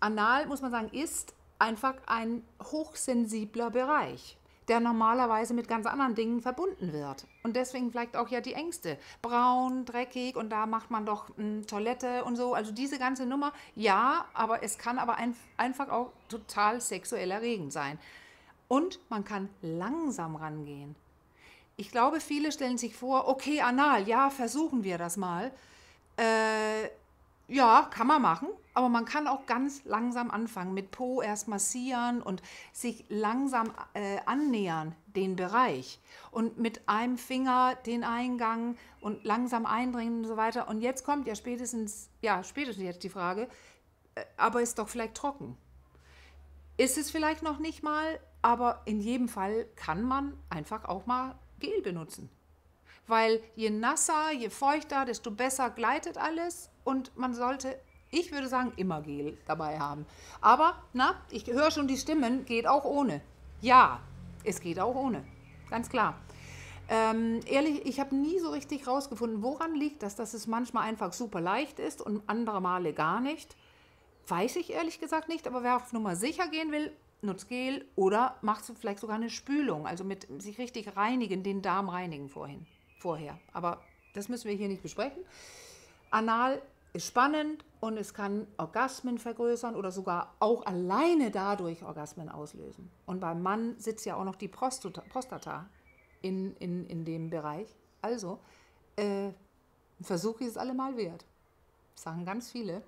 anal, muss man sagen, ist einfach ein hochsensibler Bereich der normalerweise mit ganz anderen Dingen verbunden wird. Und deswegen vielleicht auch ja die Ängste. Braun, dreckig und da macht man doch eine hm, Toilette und so. Also diese ganze Nummer, ja, aber es kann aber ein, einfach auch total sexuell erregend sein. Und man kann langsam rangehen. Ich glaube, viele stellen sich vor, okay, anal, ja, versuchen wir das mal. Äh, ja, kann man machen. Aber man kann auch ganz langsam anfangen, mit Po erst massieren und sich langsam äh, annähern, den Bereich. Und mit einem Finger den Eingang und langsam eindringen und so weiter. Und jetzt kommt ja spätestens, ja, spätestens jetzt die Frage, äh, aber ist doch vielleicht trocken. Ist es vielleicht noch nicht mal, aber in jedem Fall kann man einfach auch mal Gel benutzen weil je nasser, je feuchter, desto besser gleitet alles und man sollte, ich würde sagen, immer Gel dabei haben. Aber, na, ich höre schon die Stimmen, geht auch ohne. Ja, es geht auch ohne, ganz klar. Ähm, ehrlich, ich habe nie so richtig rausgefunden, woran liegt das, dass es manchmal einfach super leicht ist und andere Male gar nicht. Weiß ich ehrlich gesagt nicht, aber wer auf Nummer sicher gehen will, nutzt Gel oder macht vielleicht sogar eine Spülung, also mit sich richtig reinigen, den Darm reinigen vorhin vorher. Aber das müssen wir hier nicht besprechen. Anal ist spannend und es kann Orgasmen vergrößern oder sogar auch alleine dadurch Orgasmen auslösen. Und beim Mann sitzt ja auch noch die Prostata, Prostata in, in, in dem Bereich. Also, äh, ein Versuch ist es allemal wert. Das sagen ganz viele.